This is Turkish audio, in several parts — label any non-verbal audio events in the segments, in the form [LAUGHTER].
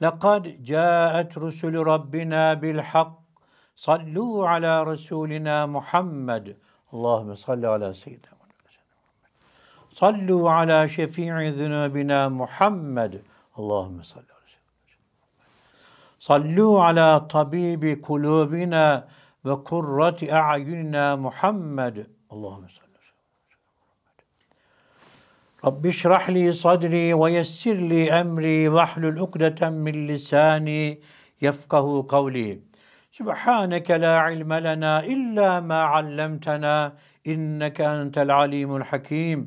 لَقَدْ جَاءَتْ رُسُلُ رَبِّنَا بِالْحَقِّ صَلُّوا عَلَى رَسُولِنَا مُحَمَّدٍ اللّٰهُمَّ صَلِّ عَلَى سَيِّدِنَا صلوا على شفيع ذنوبنا محمد اللهم صل على صلوا على طبيب قلوبنا وقرة أعيننا محمد اللهم صل رب اشرح لي صدري ويسر لي أمري واحلل عقدة من لساني يفقه قولي سبحانك لا علم لنا إلا ما علمتنا إنك أنت العليم الحكيم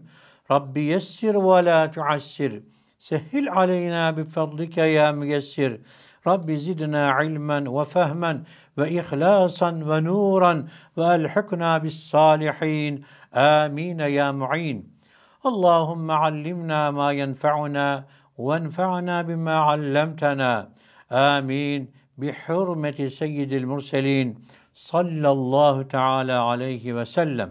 رب يسر ولا تعسر سهل علينا بفضلك يا ميسر رب زدنا علما وفهما وإخلاصا ونورا وألحقنا بالصالحين آمين يا معين Allahumme allimna ma yenfe'una ve enfe'na bima allamtana. Amin. Bihurmeti seyyidil murselin sallallahu teala aleyhi ve sellem.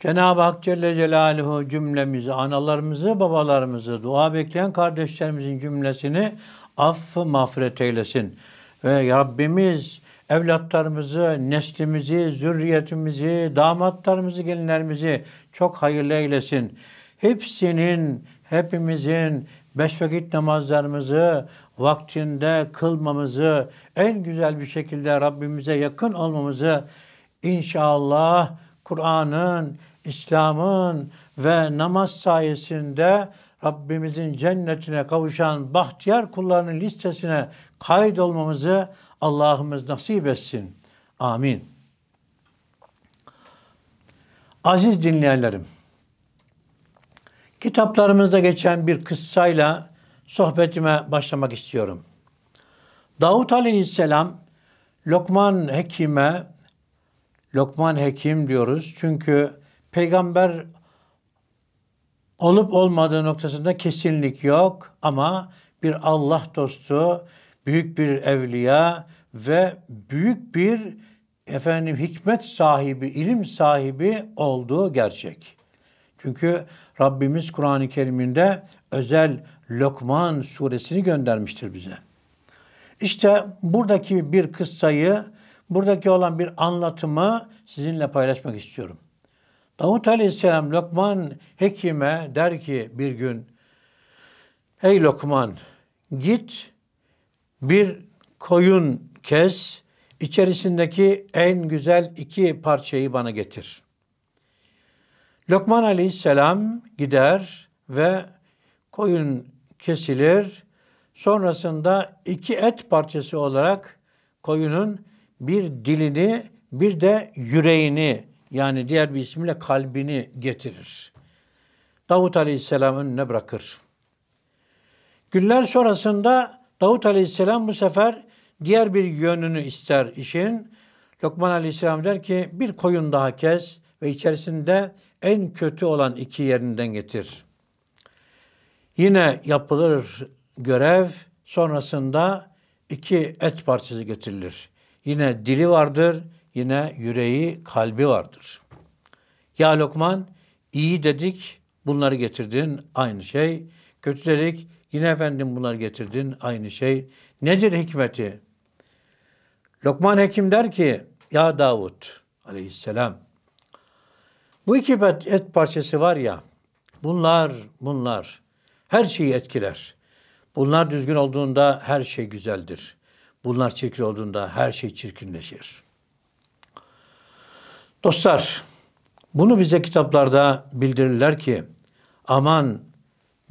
Cenab-ı Hak Celle Celaluhu cümlemizi, analarımızı, babalarımızı, dua bekleyen kardeşlerimizin cümlesini affı mağfiret eylesin. Ve Rabbimiz evlatlarımızı, neslimizi, zürriyetimizi, damatlarımızı, gelinlerimizi çok hayırlı eylesin. Hepsinin, hepimizin beş vakit namazlarımızı vaktinde kılmamızı, en güzel bir şekilde Rabbimize yakın olmamızı inşallah Kur'an'ın, İslam'ın ve namaz sayesinde Rabbimizin cennetine kavuşan bahtiyar kullarının listesine kaydolmamızı Allah'ımız nasip etsin. Amin. Aziz dinleyenlerim, kitaplarımızda geçen bir kıssayla sohbetime başlamak istiyorum. Davut Aleyhisselam Lokman Hekim'e Lokman Hekim diyoruz. Çünkü peygamber olup olmadığı noktasında kesinlik yok ama bir Allah dostu, büyük bir evliya ve büyük bir efendim hikmet sahibi, ilim sahibi olduğu gerçek. Çünkü Rabbimiz Kur'an-ı Kerim'inde özel Lokman suresini göndermiştir bize. İşte buradaki bir kıssayı, buradaki olan bir anlatımı sizinle paylaşmak istiyorum. Davut Aleyhisselam Lokman Hekim'e der ki bir gün, Ey Lokman git bir koyun kes, içerisindeki en güzel iki parçayı bana getir. Lokman aleyhisselam gider ve koyun kesilir. Sonrasında iki et parçası olarak koyunun bir dilini bir de yüreğini yani diğer bir isimle kalbini getirir. Davut Aleyhisselam önüne bırakır. Günler sonrasında Davut Aleyhisselam bu sefer diğer bir yönünü ister işin. Lokman Aleyhisselam der ki bir koyun daha kes ve içerisinde en kötü olan iki yerinden getir. Yine yapılır görev sonrasında iki et parçası getirilir. Yine dili vardır, yine yüreği, kalbi vardır. Ya Lokman iyi dedik bunları getirdin aynı şey. Kötü dedik Yine efendim bunlar getirdin aynı şey. Nedir hikmeti? Lokman Hekim der ki ya Davut aleyhisselam bu iki et parçası var ya bunlar bunlar her şeyi etkiler. Bunlar düzgün olduğunda her şey güzeldir. Bunlar çirkin olduğunda her şey çirkinleşir. Dostlar, bunu bize kitaplarda bildirirler ki aman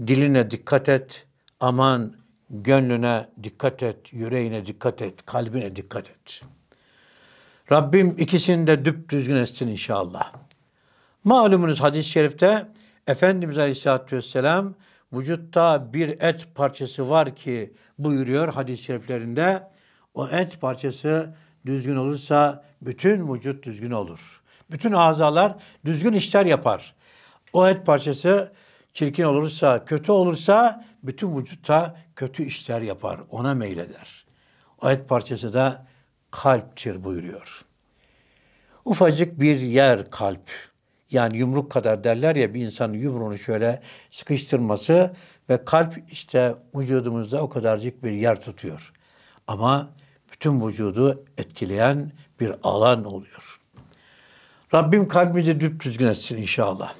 diline dikkat et, aman gönlüne dikkat et, yüreğine dikkat et, kalbine dikkat et. Rabbim ikisini de düpdüzgün etsin inşallah. Malumunuz hadis-i şerifte Efendimiz Aleyhisselatü Vesselam vücutta bir et parçası var ki buyuruyor hadis-i şeriflerinde. O et parçası düzgün olursa bütün vücut düzgün olur. Bütün azalar düzgün işler yapar. O et parçası çirkin olursa, kötü olursa bütün vücutta kötü işler yapar, ona meyleder. Ayet parçası da kalptir buyuruyor. Ufacık bir yer kalp. Yani yumruk kadar derler ya bir insanın yumruğunu şöyle sıkıştırması ve kalp işte vücudumuzda o kadarcık bir yer tutuyor. Ama bütün vücudu etkileyen bir alan oluyor. Rabbim kalbimizi düzgün etsin inşallah.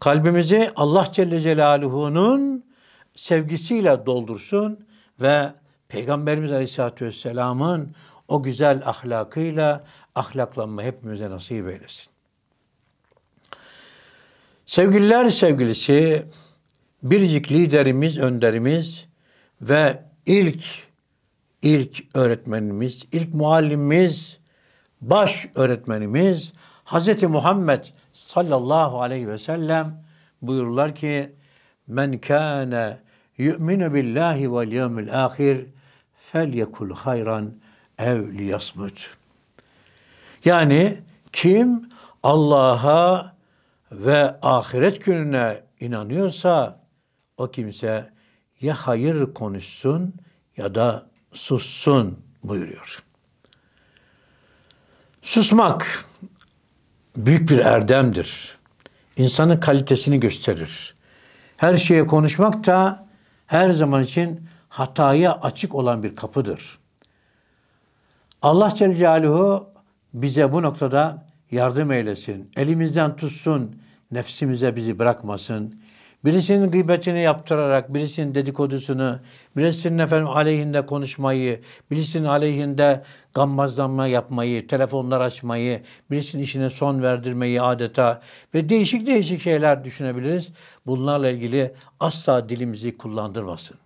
Kalbimizi Allah Celle Celaluhu'nun sevgisiyle doldursun ve Peygamberimiz Aleyhisselatü Vesselam'ın o güzel ahlakıyla ahlaklanma hepimize nasip eylesin. Sevgililer sevgilisi, biricik liderimiz, önderimiz ve ilk ilk öğretmenimiz, ilk muallimimiz, baş öğretmenimiz Hz. Muhammed sallallahu aleyhi ve sellem buyururlar ki men kana yu'minu billahi vel yevmil ahir felyekul hayran ev liyasmut. Yani kim Allah'a ve ahiret gününe inanıyorsa o kimse ya hayır konuşsun ya da sussun buyuruyor. Susmak büyük bir erdemdir. İnsanın kalitesini gösterir. Her şeye konuşmak da her zaman için hataya açık olan bir kapıdır. Allah Celle Celaluhu bize bu noktada yardım eylesin. Elimizden tutsun, nefsimize bizi bırakmasın birisinin gıybetini yaptırarak, birisinin dedikodusunu, birisinin efendim aleyhinde konuşmayı, birisinin aleyhinde gammazlanma yapmayı, telefonlar açmayı, birisinin işine son verdirmeyi adeta ve değişik değişik şeyler düşünebiliriz. Bunlarla ilgili asla dilimizi kullandırmasın.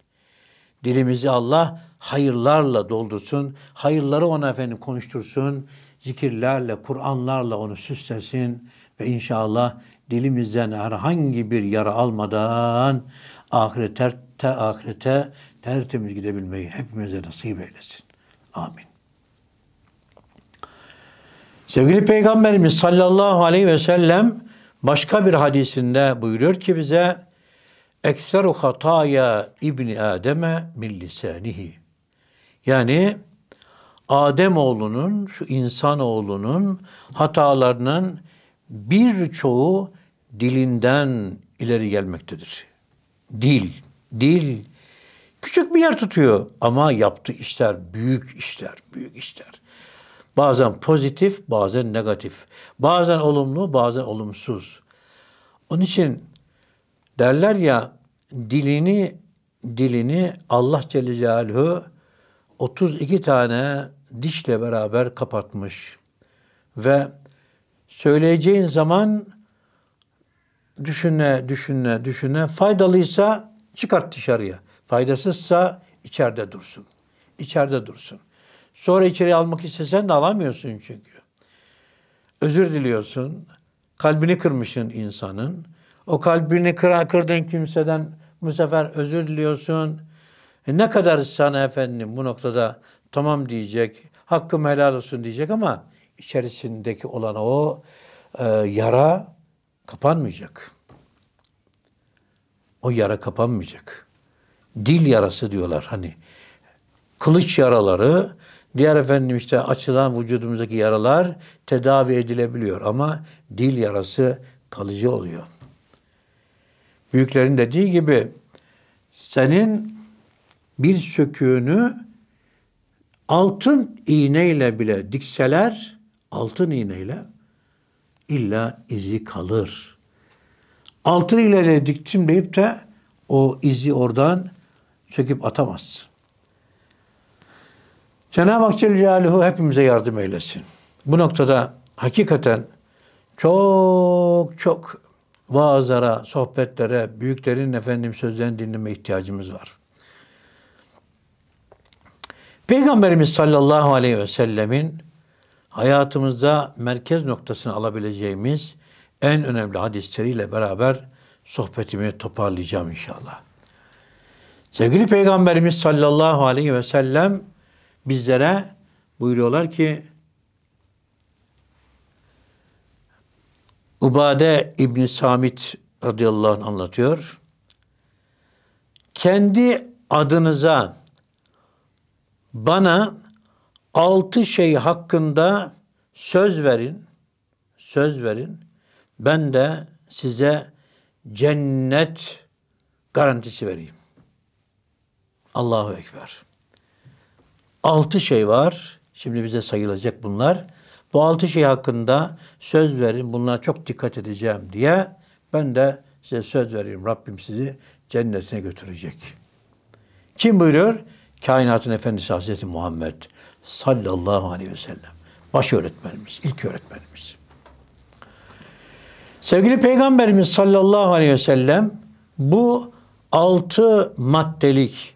Dilimizi Allah hayırlarla doldursun, hayırları ona efendim konuştursun, zikirlerle, Kur'anlarla onu süslesin ve inşallah dilimizden herhangi bir yara almadan ahirete, ahirete tertemiz gidebilmeyi hepimize nasip eylesin. Amin. Sevgili Peygamberimiz sallallahu aleyhi ve sellem başka bir hadisinde buyuruyor ki bize ekseru hataya ibni Adem'e millisanihi. Yani Adem oğlunun, şu insan oğlunun hatalarının birçoğu dilinden ileri gelmektedir. Dil, dil küçük bir yer tutuyor ama yaptığı işler büyük işler, büyük işler. Bazen pozitif, bazen negatif. Bazen olumlu, bazen olumsuz. Onun için derler ya dilini dilini Allah Celle Celaluhu 32 tane dişle beraber kapatmış ve söyleyeceğin zaman düşüne düşüne düşüne faydalıysa çıkart dışarıya. Faydasızsa içeride dursun. İçeride dursun. Sonra içeri almak istesen de alamıyorsun çünkü. Özür diliyorsun. Kalbini kırmışsın insanın. O kalbini kıra, kırdığın kimseden bu sefer özür diliyorsun. E ne kadar sana efendim bu noktada tamam diyecek, hakkım helal olsun diyecek ama içerisindeki olan o e, yara kapanmayacak o yara kapanmayacak. Dil yarası diyorlar hani. Kılıç yaraları, diğer efendim işte açılan vücudumuzdaki yaralar tedavi edilebiliyor ama dil yarası kalıcı oluyor. Büyüklerin dediği gibi senin bir söküğünü altın iğneyle bile dikseler, altın iğneyle illa izi kalır altın diktim deyip de o izi oradan söküp atamazsın. Cenab-ı Hak Celle Celaluhu hepimize yardım eylesin. Bu noktada hakikaten çok çok vaazlara, sohbetlere, büyüklerin efendim sözlerini dinleme ihtiyacımız var. Peygamberimiz sallallahu aleyhi ve sellemin hayatımızda merkez noktasını alabileceğimiz en önemli hadisleriyle beraber sohbetimi toparlayacağım inşallah. Sevgili Peygamberimiz sallallahu aleyhi ve sellem bizlere buyuruyorlar ki Ubade İbni Samit radıyallahu anh anlatıyor. Kendi adınıza bana altı şey hakkında söz verin, söz verin ben de size cennet garantisi vereyim. Allahu Ekber. Altı şey var. Şimdi bize sayılacak bunlar. Bu altı şey hakkında söz verin. Bunlara çok dikkat edeceğim diye ben de size söz vereyim. Rabbim sizi cennetine götürecek. Kim buyuruyor? Kainatın Efendisi Hazreti Muhammed sallallahu aleyhi ve sellem. Baş öğretmenimiz, ilk öğretmenimiz. Sevgili Peygamberimiz sallallahu aleyhi ve sellem bu altı maddelik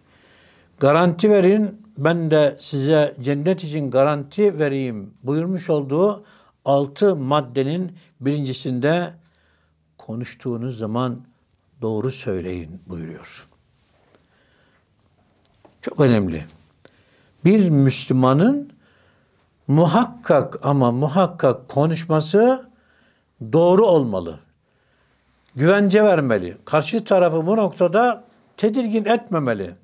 garanti verin ben de size cennet için garanti vereyim buyurmuş olduğu altı maddenin birincisinde konuştuğunuz zaman doğru söyleyin buyuruyor. Çok önemli. Bir Müslümanın muhakkak ama muhakkak konuşması doğru olmalı. Güvence vermeli. Karşı tarafı bu noktada tedirgin etmemeli.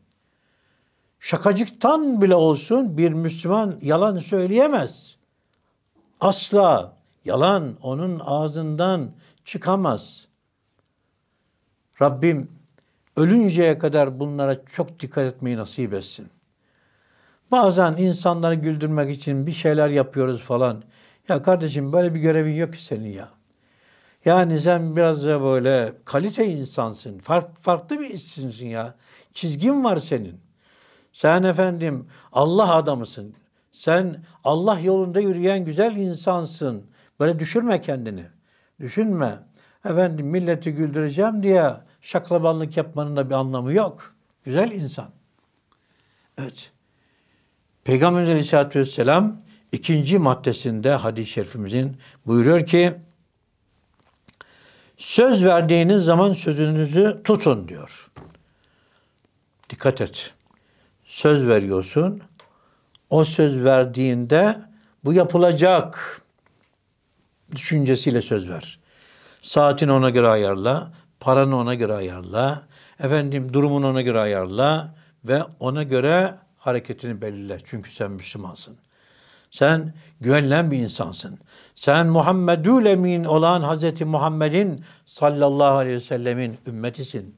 Şakacıktan bile olsun bir Müslüman yalan söyleyemez. Asla yalan onun ağzından çıkamaz. Rabbim ölünceye kadar bunlara çok dikkat etmeyi nasip etsin. Bazen insanları güldürmek için bir şeyler yapıyoruz falan. Ya kardeşim böyle bir görevin yok ki senin ya. Yani sen biraz da böyle kalite insansın. Fark, farklı bir işsinsin ya. Çizgin var senin. Sen efendim Allah adamısın. Sen Allah yolunda yürüyen güzel insansın. Böyle düşürme kendini. Düşünme. Efendim milleti güldüreceğim diye şaklabanlık yapmanın da bir anlamı yok. Güzel insan. Evet. Peygamber Aleyhisselatü Vesselam ikinci maddesinde hadis-i şerifimizin buyuruyor ki Söz verdiğiniz zaman sözünüzü tutun diyor. Dikkat et. Söz veriyorsun. O söz verdiğinde bu yapılacak düşüncesiyle söz ver. Saatini ona göre ayarla, paranı ona göre ayarla, efendim durumunu ona göre ayarla ve ona göre hareketini belirle. Çünkü sen Müslümansın. Sen güvenilen bir insansın. Sen Muhammedül Emin olan Hazreti Muhammed'in sallallahu aleyhi ve sellemin ümmetisin.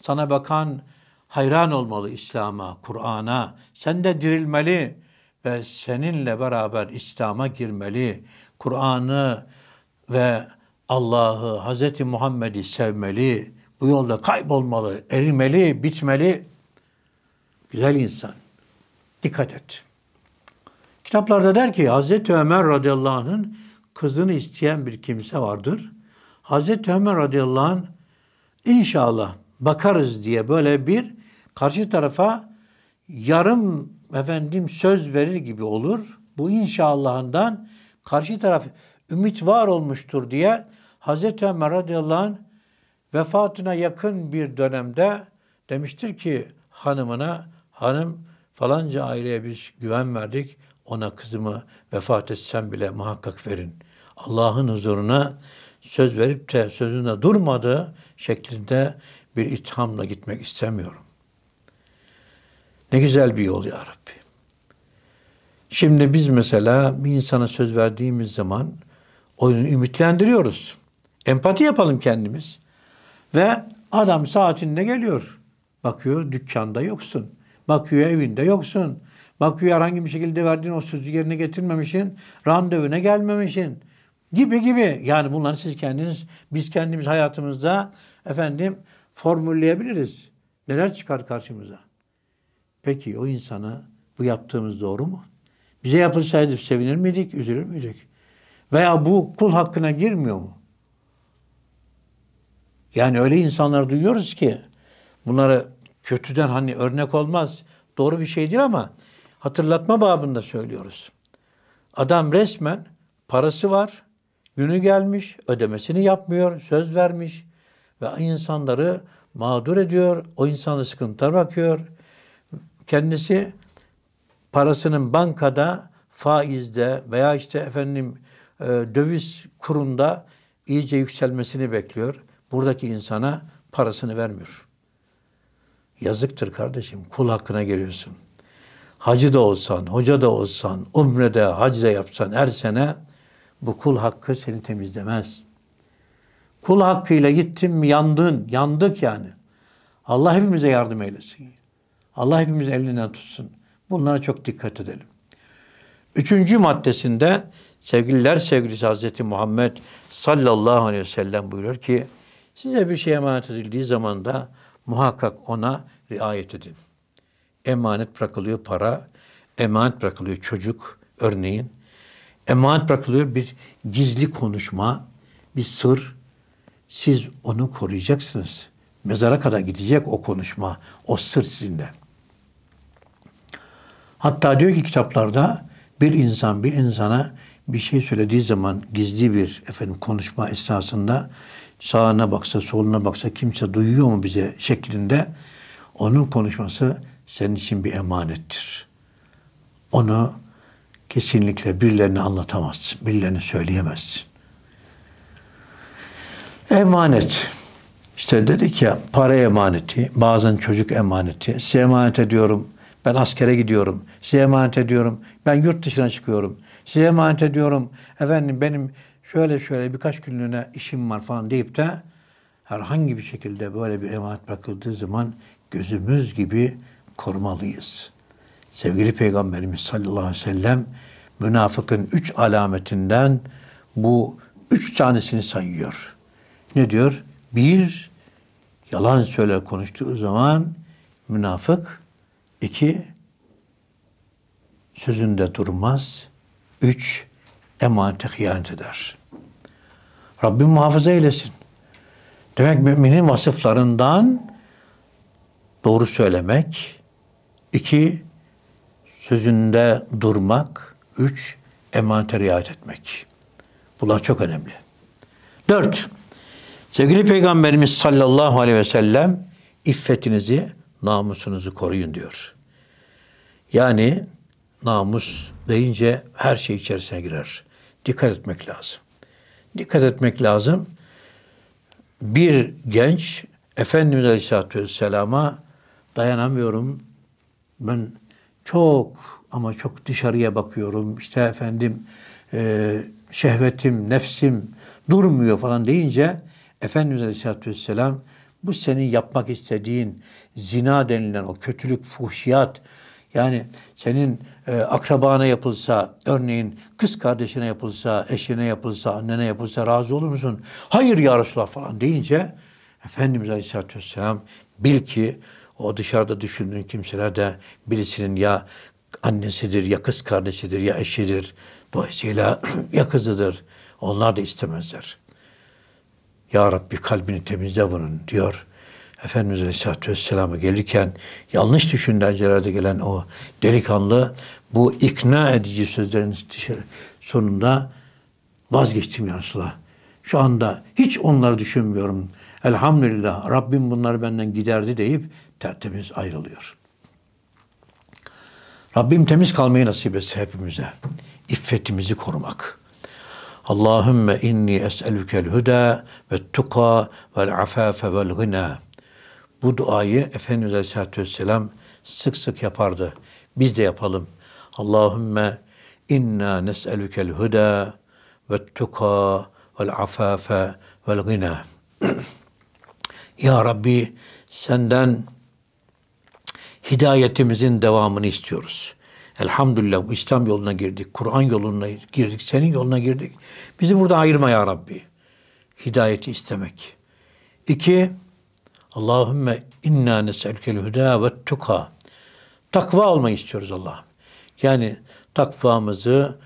Sana bakan hayran olmalı İslam'a, Kur'an'a. Sen de dirilmeli ve seninle beraber İslam'a girmeli. Kur'an'ı ve Allah'ı, Hazreti Muhammed'i sevmeli. Bu yolda kaybolmalı, erimeli, bitmeli. Güzel insan. Dikkat et. Kitaplarda der ki Hazreti Ömer radıyallahu anh'ın kızını isteyen bir kimse vardır. Hazreti Ömer radıyallahu anh inşallah bakarız diye böyle bir karşı tarafa yarım efendim söz verir gibi olur. Bu inşallahından karşı taraf ümit var olmuştur diye Hazreti Ömer radıyallahu anh vefatına yakın bir dönemde demiştir ki hanımına hanım falanca aileye biz güven verdik ona kızımı vefat etsem bile muhakkak verin. Allah'ın huzuruna söz verip de sözünde durmadı şeklinde bir ithamla gitmek istemiyorum. Ne güzel bir yol ya Rabbi. Şimdi biz mesela bir insana söz verdiğimiz zaman oyunu ümitlendiriyoruz. Empati yapalım kendimiz. Ve adam saatinde geliyor. Bakıyor dükkanda yoksun. Bakıyor evinde yoksun. Bakıyor herhangi bir şekilde verdiğin o sözü yerine getirmemişsin. Randevuna gelmemişsin. Gibi gibi. Yani bunları siz kendiniz, biz kendimiz hayatımızda efendim formülleyebiliriz. Neler çıkar karşımıza? Peki o insana bu yaptığımız doğru mu? Bize yapılsaydı sevinir miydik, üzülür müydük? Veya bu kul hakkına girmiyor mu? Yani öyle insanlar duyuyoruz ki bunları kötüden hani örnek olmaz. Doğru bir şey değil ama hatırlatma babında söylüyoruz. Adam resmen parası var, günü gelmiş, ödemesini yapmıyor, söz vermiş ve insanları mağdur ediyor, o insanı sıkıntıya bakıyor. Kendisi parasının bankada, faizde veya işte efendim e, döviz kurunda iyice yükselmesini bekliyor. Buradaki insana parasını vermiyor. Yazıktır kardeşim. Kul hakkına geliyorsun hacı da olsan, hoca da olsan, umrede, hac da yapsan her sene bu kul hakkı seni temizlemez. Kul hakkıyla gittim yandın, yandık yani. Allah hepimize yardım eylesin. Allah hepimiz elinden tutsun. Bunlara çok dikkat edelim. Üçüncü maddesinde sevgililer sevgilisi Hazreti Muhammed sallallahu aleyhi ve sellem buyuruyor ki size bir şey emanet edildiği zaman da muhakkak ona riayet edin emanet bırakılıyor para, emanet bırakılıyor çocuk örneğin. Emanet bırakılıyor bir gizli konuşma, bir sır. Siz onu koruyacaksınız. Mezara kadar gidecek o konuşma, o sır sizinle. Hatta diyor ki kitaplarda bir insan bir insana bir şey söylediği zaman gizli bir efendim konuşma esnasında sağına baksa soluna baksa kimse duyuyor mu bize şeklinde onun konuşması senin için bir emanettir. Onu kesinlikle birilerine anlatamazsın, birilerine söyleyemezsin. Emanet. İşte dedik ya para emaneti, bazen çocuk emaneti. Size emanet ediyorum, ben askere gidiyorum. Size emanet ediyorum, ben yurt dışına çıkıyorum. Size emanet ediyorum, efendim benim şöyle şöyle birkaç günlüğüne işim var falan deyip de herhangi bir şekilde böyle bir emanet bırakıldığı zaman gözümüz gibi korumalıyız. Sevgili Peygamberimiz sallallahu aleyhi ve sellem münafıkın üç alametinden bu üç tanesini sayıyor. Ne diyor? Bir, yalan söyler konuştuğu zaman münafık. iki sözünde durmaz. Üç, emanete hıyanet eder. Rabbim muhafaza eylesin. Demek müminin vasıflarından doğru söylemek, İki, sözünde durmak. Üç, emanete riayet etmek. Bunlar çok önemli. Dört, sevgili Peygamberimiz sallallahu aleyhi ve sellem iffetinizi, namusunuzu koruyun diyor. Yani namus deyince her şey içerisine girer. Dikkat etmek lazım. Dikkat etmek lazım. Bir genç Efendimiz Aleyhisselatü Vesselam'a dayanamıyorum, ben çok ama çok dışarıya bakıyorum. İşte efendim e, şehvetim, nefsim durmuyor falan deyince Efendimiz Aleyhisselatü Vesselam bu senin yapmak istediğin zina denilen o kötülük, fuhşiyat yani senin e, akrabana yapılsa, örneğin kız kardeşine yapılsa, eşine yapılsa, annene yapılsa razı olur musun? Hayır ya Resulallah falan deyince Efendimiz Aleyhisselatü Vesselam bil ki o dışarıda düşündüğün kimseler de birisinin ya annesidir, ya kız kardeşidir, ya eşidir. Dolayısıyla [CLEARS THROAT] ya kızıdır. Onlar da istemezler. Ya Rabbi kalbini temizle bunun diyor. Efendimiz Aleyhisselatü Vesselam'a gelirken yanlış düşüncelerde gelen o delikanlı bu ikna edici sözlerin sonunda vazgeçtim ya Resulallah. Şu anda hiç onları düşünmüyorum. Elhamdülillah Rabbim bunları benden giderdi deyip tertemiz ayrılıyor. Rabbim temiz kalmayı nasip etse hepimize. İffetimizi korumak. Allahümme inni es'elükel huda ve tuka vel afafe vel gına. Bu duayı Efendimiz Aleyhisselatü Vesselam sık sık yapardı. Biz de yapalım. Allahümme inna nes'elükel huda ve tuka vel afafe vel gına. [CLEARS THROAT] ya Rabbi senden hidayetimizin devamını istiyoruz. Elhamdülillah İslam yoluna girdik, Kur'an yoluna girdik, senin yoluna girdik. Bizi burada ayırma ya Rabbi. Hidayeti istemek. İki, Allahümme inna neselkel huda ve tuka. Takva almayı istiyoruz Allah'ım. Yani takvamızı,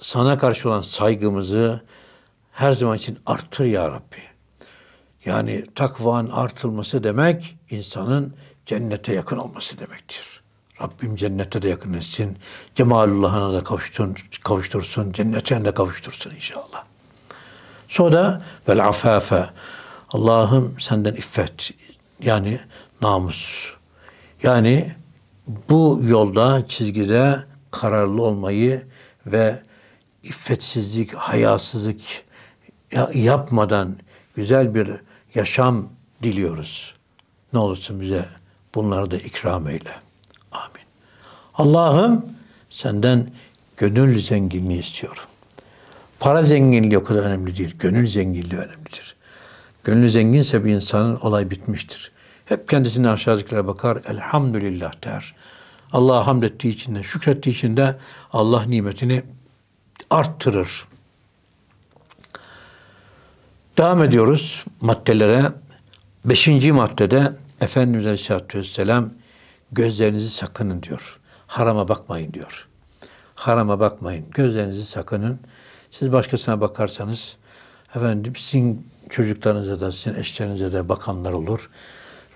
sana karşı olan saygımızı her zaman için arttır ya Rabbi. Yani takvanın artılması demek insanın cennete yakın olması demektir. Rabbim cennete de yakın etsin. Cemalullah'ına da kavuştun, kavuştursun. Cennetine de kavuştursun inşallah. Sonra vel afafe. Allah'ım senden iffet. Yani namus. Yani bu yolda, çizgide kararlı olmayı ve iffetsizlik, hayasızlık yapmadan güzel bir yaşam diliyoruz. Ne olursun bize Bunları da ikram eyle. Amin. Allah'ım senden gönül zenginliği istiyorum. Para zenginliği o kadar önemli değil. Gönül zenginliği önemlidir. Gönlü zenginse bir insanın olay bitmiştir. Hep kendisine aşağıdakilere bakar. Elhamdülillah der. Allah'a hamd ettiği için de, şükrettiği için de Allah nimetini arttırır. Devam ediyoruz maddelere. Beşinci maddede Efendimiz Aleyhisselatü Vesselam gözlerinizi sakının diyor. Harama bakmayın diyor. Harama bakmayın. Gözlerinizi sakının. Siz başkasına bakarsanız efendim sizin çocuklarınıza da sizin eşlerinize de bakanlar olur.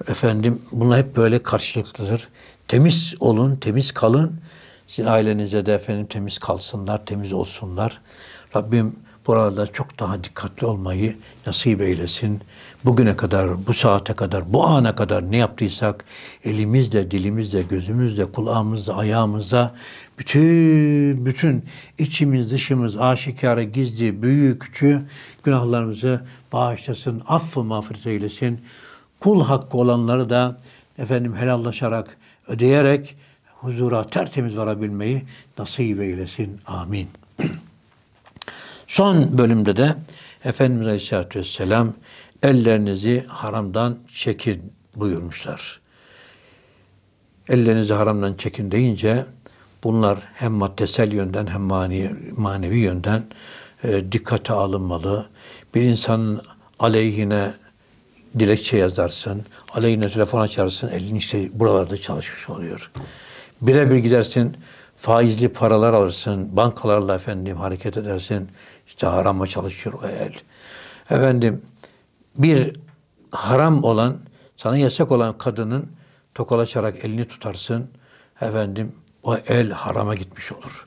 Efendim bunlar hep böyle karşılıklıdır. Temiz olun, temiz kalın. Sizin ailenize de efendim temiz kalsınlar, temiz olsunlar. Rabbim Buralarda çok daha dikkatli olmayı nasip eylesin. Bugüne kadar, bu saate kadar, bu ana kadar ne yaptıysak elimizle, dilimizle, gözümüzle, kulağımızla, ayağımızla bütün bütün içimiz, dışımız, aşikare, gizli, büyük küçük günahlarımızı bağışlasın, affı mağfiret eylesin. Kul hakkı olanları da efendim helallaşarak, ödeyerek huzura tertemiz varabilmeyi nasip eylesin. Amin. Son bölümde de Efendimiz Aleyhisselatü Vesselam ellerinizi haramdan çekin buyurmuşlar. Ellerinizi haramdan çekin deyince bunlar hem maddesel yönden hem manevi yönden e, dikkate alınmalı. Bir insanın aleyhine dilekçe yazarsın, aleyhine telefon açarsın, elin işte buralarda çalışmış oluyor. Birebir gidersin, faizli paralar alırsın, bankalarla efendim hareket edersin, işte harama çalışır o el. Efendim bir haram olan, sana yasak olan kadının tokalaşarak elini tutarsın, efendim o el harama gitmiş olur.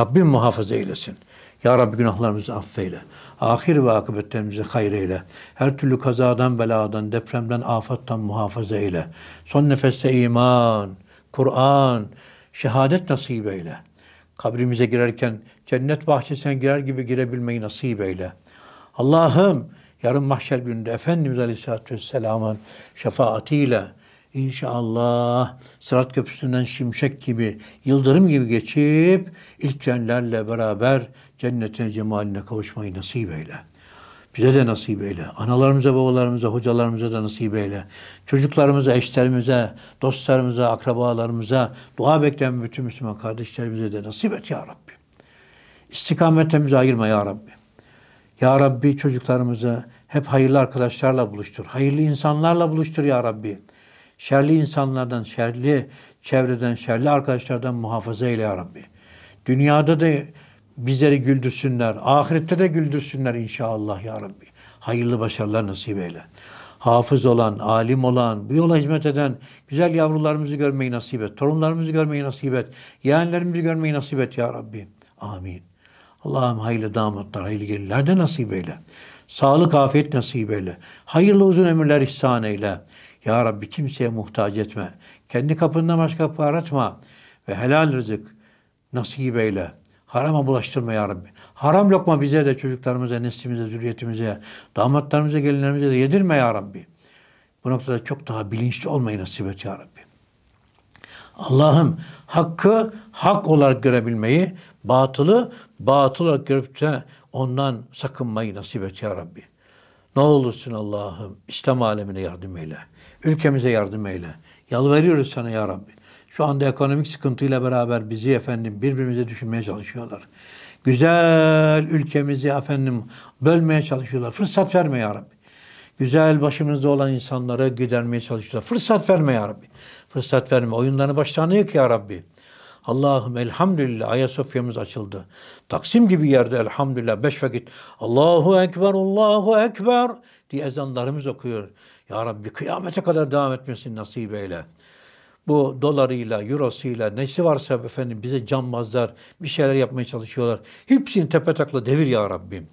Rabbim muhafaza eylesin. Ya Rabbi günahlarımızı affeyle. Ahir ve akıbetlerimizi hayır eyle. Her türlü kazadan, beladan, depremden, afattan muhafaza eyle. Son nefeste iman, Kur'an, şehadet nasip eyle. Kabrimize girerken cennet bahçesine girer gibi girebilmeyi nasip eyle. Allah'ım yarın mahşer gününde Efendimiz Aleyhisselatü Vesselam'ın şefaatiyle İnşallah Sırat Köprüsü'nden şimşek gibi, yıldırım gibi geçip ilk beraber cennetine cemaline kavuşmayı nasip eyle. Bize de nasip eyle. Analarımıza, babalarımıza, hocalarımıza da nasip eyle. Çocuklarımıza, eşlerimize, dostlarımıza, akrabalarımıza, dua bekleyen bütün Müslüman kardeşlerimize de nasip et ya Rabbi. İstikametimizi ayırma ya Rabbi. Ya Rabbi çocuklarımızı hep hayırlı arkadaşlarla buluştur. Hayırlı insanlarla buluştur ya Rabbi. Şerli insanlardan, şerli çevreden, şerli arkadaşlardan muhafaza eyle ya Rabbi. Dünyada da Bizleri güldürsünler. Ahirette de güldürsünler inşallah ya Rabbi. Hayırlı başarılar nasip eyle. Hafız olan, alim olan, bu yola hizmet eden güzel yavrularımızı görmeyi nasip et. Torunlarımızı görmeyi nasip et. Yeğenlerimizi görmeyi nasip et ya Rabbi. Amin. Allah'ım hayırlı damatlar, hayırlı gelinler de nasip eyle. Sağlık, afiyet nasip eyle. Hayırlı uzun ömürler ihsan eyle. Ya Rabbi kimseye muhtaç etme. Kendi kapında başka kapı aratma. Ve helal rızık nasip eyle. Harama bulaştırma ya Rabbi. Haram lokma bize de, çocuklarımıza, neslimize, zürriyetimize, damatlarımıza, gelinlerimize de yedirme ya Rabbi. Bu noktada çok daha bilinçli olmayı nasip et ya Rabbi. Allah'ım hakkı hak olarak görebilmeyi, batılı batıl olarak görüp de ondan sakınmayı nasip et ya Rabbi. Ne olursun Allah'ım İslam alemine yardım eyle. Ülkemize yardım eyle. Yalvarıyoruz sana ya Rabbi. Şu anda ekonomik sıkıntıyla beraber bizi efendim birbirimize düşünmeye çalışıyorlar. Güzel ülkemizi efendim bölmeye çalışıyorlar. Fırsat verme ya Rabbi. Güzel başımızda olan insanlara güdermeye çalışıyorlar. Fırsat verme ya Rabbi. Fırsat verme. Oyunlarını baştan yık ya Rabbi. Allah'ım elhamdülillah Ayasofya'mız açıldı. Taksim gibi yerde elhamdülillah beş vakit Allahu Ekber, Allahu Ekber diye ezanlarımız okuyor. Ya Rabbi kıyamete kadar devam etmesin nasip eyle bu dolarıyla, eurosuyla nesi varsa efendim bize canmazlar, bir şeyler yapmaya çalışıyorlar. Hepsini tepe takla devir ya Rabbim.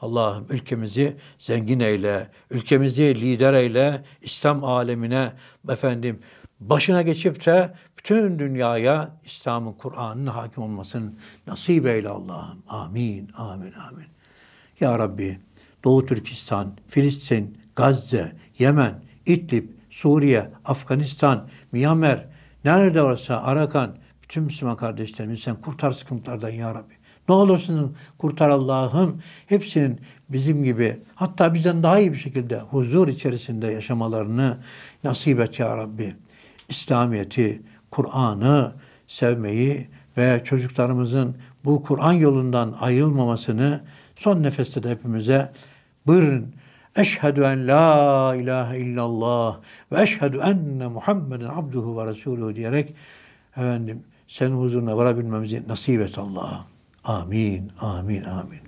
Allah'ım ülkemizi zengin eyle, ülkemizi lider eyle, İslam alemine efendim başına geçip de bütün dünyaya İslam'ın, Kur'an'ın hakim olmasını nasip eyle Allah'ım. Amin, amin, amin. Ya Rabbi, Doğu Türkistan, Filistin, Gazze, Yemen, İdlib, Suriye, Afganistan, Myanmar, nerede varsa Arakan, bütün Müslüman kardeşlerimiz sen kurtar sıkıntılardan ya Rabbi. Ne olursun kurtar Allah'ım. Hepsinin bizim gibi hatta bizden daha iyi bir şekilde huzur içerisinde yaşamalarını nasip et ya Rabbi. İslamiyeti, Kur'an'ı sevmeyi ve çocuklarımızın bu Kur'an yolundan ayrılmamasını son nefeste de hepimize buyurun أشهد أن la ilahe illallah ve eşhedü enne Muhammeden abduhu ve resuluhu diyerek efendim senin huzuruna varabilmemizi nasip et Allah'a. Amin, amin, amin.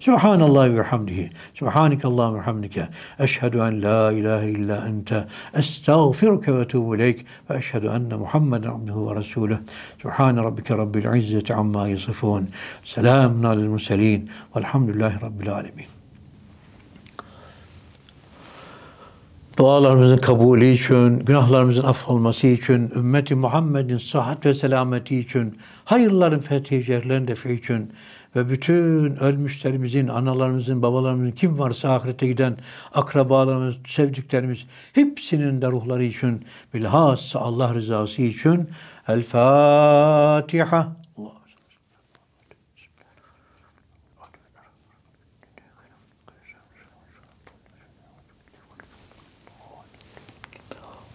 Subhanallah ve hamdihi. Subhanakallah ve hamdike. Eşhedü en la ilahe illa ente. Estağfiruke ve tuğbu ileyk. Ve eşhedü enne Muhammeden abduhu ve resulüh. Subhane rabbike rabbil izzeti amma yasifun. Selamun alel muselin. Velhamdülillahi rabbil alemin. dualarımızın kabulü için, günahlarımızın affolması için, ümmeti Muhammed'in sıhhat ve selameti için, hayırların fethi şerlerin defi için ve bütün ölmüşlerimizin, analarımızın, babalarımızın, kim varsa ahirete giden akrabalarımız, sevdiklerimiz, hepsinin de ruhları için, bilhassa Allah rızası için El Fatiha.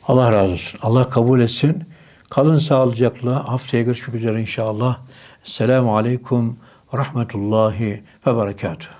Allah razı olsun. Allah kabul etsin. Kalın sağlıcakla. Haftaya görüşmek üzere inşallah. Selamun Aleyküm ve Rahmetullahi ve Berekatuhu.